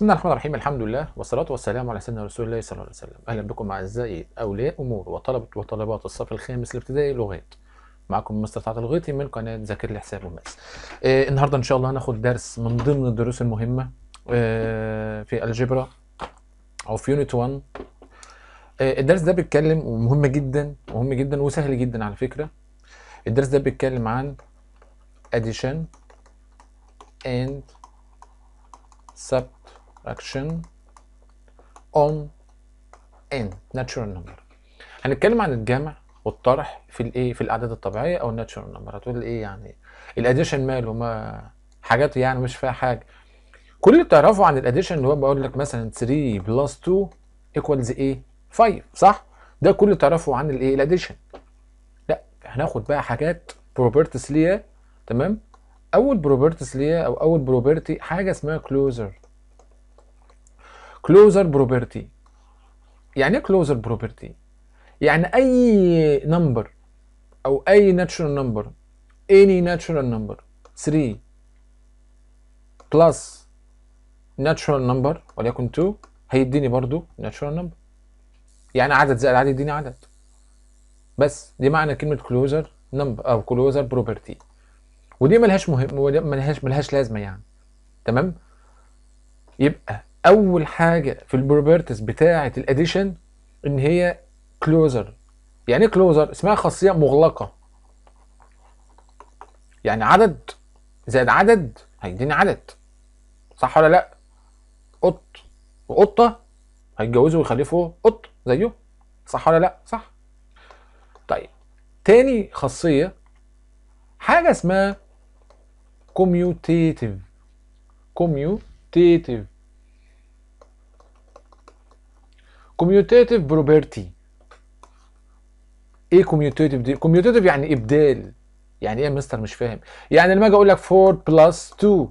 بسم الله الرحمن الرحيم الحمد لله والصلاة والسلام على سيدنا رسول الله صلى الله عليه وسلم أهلا بكم أعزائي أولياء أمور وطلبة وطلبات الصف الخامس الابتدائي لغات معكم مستر طلعت الغيطي من قناة ذاكر لحساب وماس إيه النهاردة إن شاء الله هناخد درس من ضمن الدروس المهمة إيه في الجبرا أو في يونت 1 إيه الدرس ده بيتكلم ومهم جدا مهم جدا وسهل جدا على فكرة الدرس ده بيتكلم عن addition and sub action on n natural number هنتكلم عن الجمع والطرح في الايه في الاعداد الطبيعيه او الناتشورال نمبر هتقول ايه يعني الاديشن ماله ما حاجات يعني مش فيها حاجه كل اللي تعرفه عن الاديشن اللي هو بقول لك مثلا 3 بلس 2 ايكوالز ايه 5 صح ده كل اللي تعرفه عن الايه الاديشن لا هناخد بقى حاجات بروبرتيز ليها تمام اول بروبرتيز ليها او اول بروبرتي حاجه اسمها كلوزر كلوزر بروبرتي يعني ايه كلوزر بروبرتي يعني اي نمبر او اي ناتشورال نمبر any natural number 3 بلس natural number وليكن 2 هيديني برضو natural number يعني عدد زائد عدد يديني عدد بس دي معنى كلمة closer number أو closer property ودي ملهاش مهم ملهاش ملهاش لازمة يعني تمام يبقى اول حاجه في البروبرتيز بتاعه الاديشن ان هي كلوزر يعني ايه كلوزر اسمها خاصيه مغلقه يعني عدد زائد عدد هيديني عدد صح ولا لا قط وقطه هيتجوزوا ويخلفوا قط زيه صح ولا لا صح طيب تاني خاصيه حاجه اسمها كوميوتيتيف كوميوتيتيف كوميوتاتيف بروبرتي ايه كوميوتاتيف دي كوميوتاتيف يعني ابدال يعني ايه يا مستر مش فاهم يعني لما اجي اقول لك 4 بلس 2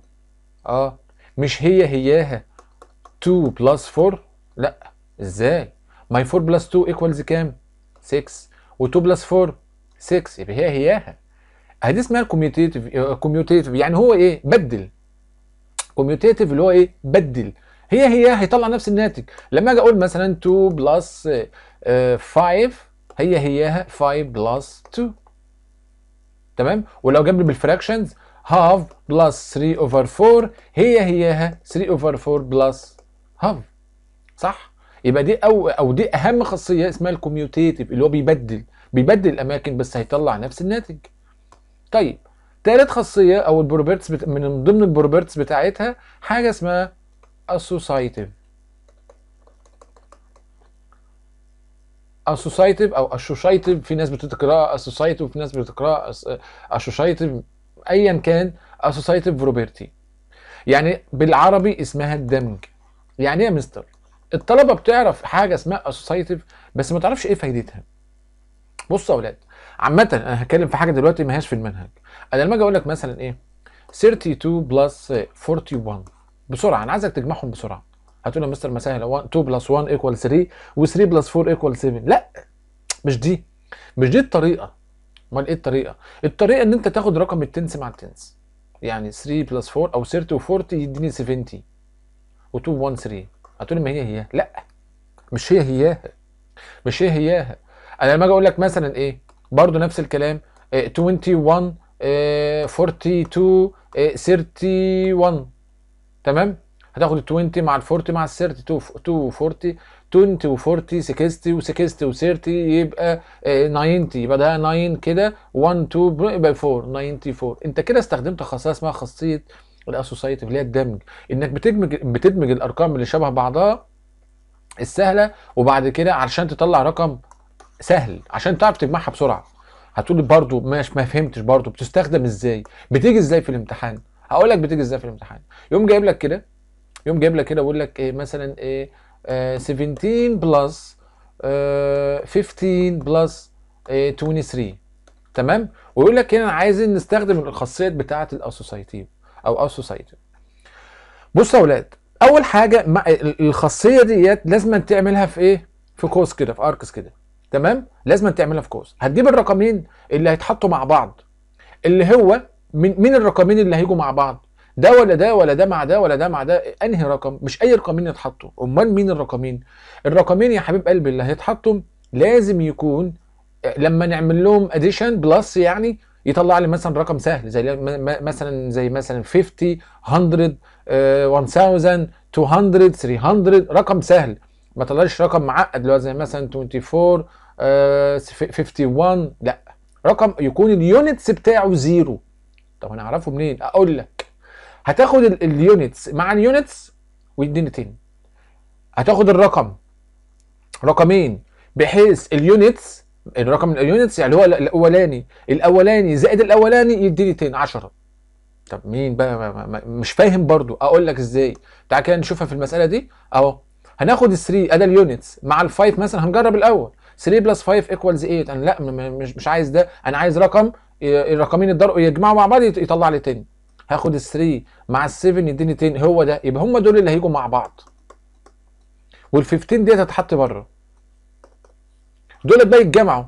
اه مش هي هياها 2 بلس 4 لا ازاي ما هي 4 بلس 2 ايكوالز كام 6 و2 بلس 4 6 يبقى هي هياها ادي اسمها كوميوتاتيف آه، كوميوتاتيف يعني هو ايه بدل كوميوتاتيف اللي هو ايه بدل هي هي هيطلع نفس الناتج لما اجي اقول مثلا 2 بلس 5 هي هياها 5 بلس 2 تمام ولو جاب لي بالفراكشنز هاف بلس 3 اوفر 4 هي هياها 3 اوفر 4 بلس هاف صح يبقى دي او او دي اهم خاصيه اسمها الكوميوتيتيف اللي هو بيبدل بيبدل الاماكن بس هيطلع نفس الناتج طيب تالت خاصيه او البروبرتس بت... من ضمن البروبرتس بتاعتها حاجه اسمها associative associative او associative في ناس بتقراها associative وفي ناس بتقراها associative ايا كان associative property يعني بالعربي اسمها الدمج يعني ايه يا مستر الطلبه بتعرف حاجه اسمها associative بس ما تعرفش ايه فايدتها بصوا يا اولاد عامه انا هتكلم في حاجه دلوقتي ما هياش في المنهج انا لما اجي اقول لك مثلا ايه 32 بلس 41 بسرعه انا عايزك تجمعهم بسرعه هتقول يا مستر مسهل 2 بلس 1 ايكوال 3 و3 بلس 4 ايكوال 7 لا مش دي مش دي الطريقه امال ايه الطريقه الطريقه ان انت تاخد رقم التنس مع التنس يعني 3 بلس 4 او 30 و40 يديني 70 و2 1 3 هتقول ما هي هي لا مش هي هياها مش هي هياها انا لما اجي اقول لك مثلا ايه برضو نفس الكلام إيه 21 إيه 42 إيه 31 تمام هتاخد ال 20 مع ال 40 مع ال 30 40 20 و40 60 و60 و30 يبقى 90 آه، يبقى ده 9 كده 1 2 يبقى 4 94 انت كده استخدمت خاصيه اسمها خاصيه الاسوسيتيف اللي هي الدمج انك بتدمج بتدمج الارقام اللي شبه بعضها السهله وبعد كده علشان تطلع رقم سهل عشان تعرف تجمعها بسرعه هتقولي برضو ماشي ما فهمتش برضو بتستخدم ازاي بتيجي ازاي في الامتحان هقول لك بتيجي ازاي في الامتحان يقوم جايب لك كده يقوم جايب لك كده ويقول لك ايه مثلا ايه آه 17 بلس آه 15 بلس آه 23 تمام ويقول لك هنا عايزين نستخدم الخاصيات بتاعه الاسوسايتيف او اسوسايتيف بص يا اولاد اول حاجه الخاصيه ديت لازم تعملها في ايه في كوس كده في اركس كده تمام لازم تعملها في كوس هتجيب الرقمين اللي هيتحطوا مع بعض اللي هو مين مين الرقمين اللي هيجوا مع بعض ده ولا ده ولا ده مع ده ولا ده مع ده انهي رقم مش اي رقمين يتحطوا امال مين الرقمين الرقمين يا حبيب قلبي اللي هيتحطوا لازم يكون لما نعمل لهم اديشن بلس يعني يطلع لي مثلا رقم سهل زي مثلا زي مثلا 50 100 1000 200 300 رقم سهل ما طلعش رقم معقد اللي هو زي مثلا 24 51 آه، لا رقم يكون اليونتس بتاعه زيرو طب انا اعرفه منين اقول لك هتاخد اليونتس مع اليونتس ويديني 10 هتاخد الرقم رقمين بحيث اليونتس الرقم اليونتس يعني هو الاولاني الاولاني زائد الاولاني يديني 10 10 طب مين بقى مش فاهم برضو اقول لك ازاي تعال كده نشوفها في المساله دي اهو هناخد 3 ادي اليونتس مع ال 5 مثلا هنجرب الاول 3 بلس 5 ايكوالز 8 انا لا مش مش عايز ده انا عايز رقم الرقمين الضرب يجمعوا مع بعض يطلع لي 10 هاخد ال 3 مع ال 7 يديني 10 هو ده يبقى هم دول اللي هيجوا مع بعض وال 15 ديت هتتحط بره دول بقى يتجمعوا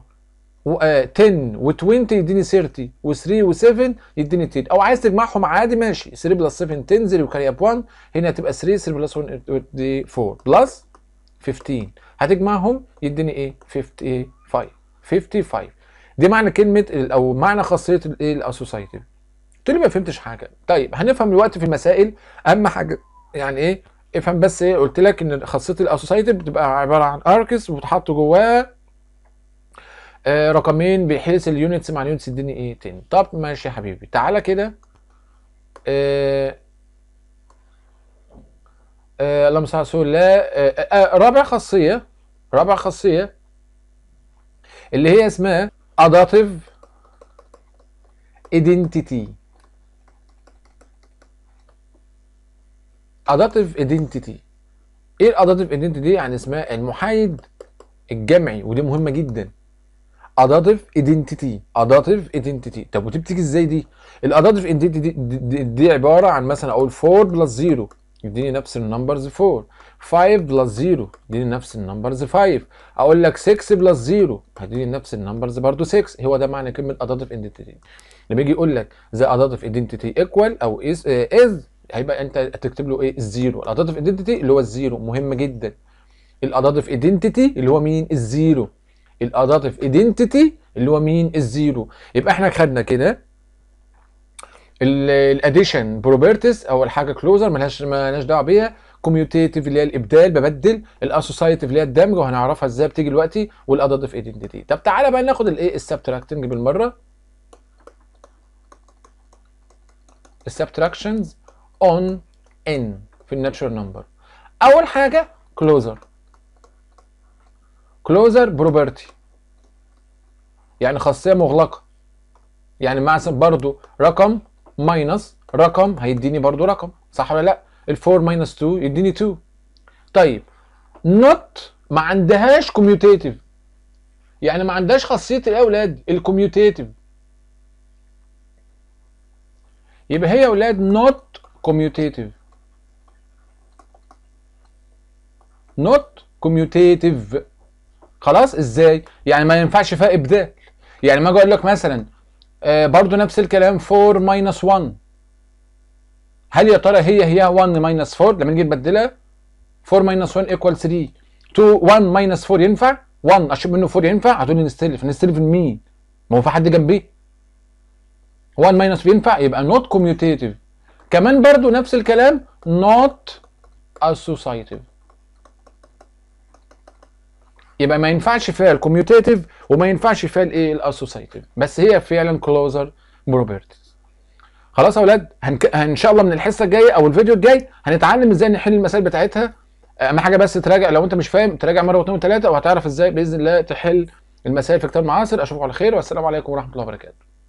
و 10 آه، و 20 يديني 30 و 3 و 7 يديني 10 او عايز تجمعهم عادي ماشي 3 بلس 7 تنزل وكاري اب 1 هنا هتبقى 3 3 بلس 1 دي 4 بلس 15 هتجمعهم يديني ايه 50 5 55 دي معنى كلمه او معنى خاصيه الايه الاسوسايتي قلت لي ما فهمتش حاجه طيب هنفهم دلوقتي في المسائل اهم حاجه يعني ايه افهم بس ايه قلت لك ان خاصيه الاسوسايتي بتبقى عباره عن اركس وبتحط جواه آه رقمين بحيث اليونتس مع اليونتس اديني ايه تاني طب ماشي يا حبيبي تعالى كده آه, آه، اللهم صل على لا آه،, آه،, آه رابع خاصيه رابع خاصيه اللي هي اسمها adaptive ايدنتيتي adaptive ايدنتيتي ايه الاداتيف ايدنتيتي دي يعني اسمها المحايد الجمعي ودي مهمه جدا اداتيف ايدنتيتي اداتيف ايدنتيتي طب ودي بتيجي ازاي دي الاداتيف ايدنتيتي دي, دي, دي عباره عن مثلا اقول 4 بلس 0 يديني نفس النمبرز 4 5 بلس 0 يديني نفس النمبرز 5 اقول لك 6 بلس 0 هديني نفس النمبرز برضو 6 هو ده معنى كلمه additive ايدنتيتي لما يجي يقول لك ذا additive identity ايكوال او از uh, eh, هيبقى انت تكتب له ايه الزيرو الاداتيف ايدنتيتي اللي هو الزيرو مهم جدا الاداتيف ايدنتيتي اللي هو مين الزيرو الاداتيف ايدنتيتي اللي هو مين الزيرو يبقى احنا خدنا كده الاديشن بروبرتيز او الحاجه كلوزر ملهاش ملهاش دعوه بيها كوميوتيتيف اللي هي الابدال ببدل الاسوسايتيف اللي هي الدمج وهنعرفها ازاي بتيجي دلوقتي والاداتيف ايدنتيتي طب تعالى بقى ناخد الايه السبتراكتنج بالمره السبتراكشنز اون ان في الناتشورال نمبر اول حاجه كلوزر كلوزر بروبرتي يعني خاصيه مغلقه يعني مثلا برضو رقم ماينس رقم هيديني برضو رقم صح ولا لا ال 4 ماينس 2 يديني 2 طيب نوت ما عندهاش كوميوتيتيف يعني ما عندهاش خاصيه الاولاد الكوميوتيتيف يبقى هي اولاد نوت كوميوتيتيف نوت كوميوتيتيف خلاص ازاي يعني ما ينفعش فيها ابدال يعني ما اجي اقول لك مثلا آه برضو نفس الكلام 4 ماينس 1 هل يا ترى هي هي 1 ماينس 4 لما نيجي نبدلها 4 ماينس 1 ايكوال 3 2 1 ماينس 4 ينفع 1 اشوف منه 4 ينفع هتقول لي نستلف نستلف من مين ما هو في حد جنبي 1 ماينس ينفع يبقى نوت كوميوتيتيف كمان برضو نفس الكلام نوت اسوسايتيف يبقى ما ينفعش فيها الكوميوتيتيف وما ينفعش فيها الايه الاسوسيتيف بس هي فعلا كلوزر بروبرتيز خلاص يا اولاد هنك... ان شاء الله من الحصه الجايه او الفيديو الجاي هنتعلم ازاي نحل المسائل بتاعتها اهم حاجه بس تراجع لو انت مش فاهم تراجع مره واثنين وثلاثه وهتعرف ازاي باذن الله تحل المسائل في كتاب معاصر اشوفكم على خير والسلام عليكم ورحمه الله وبركاته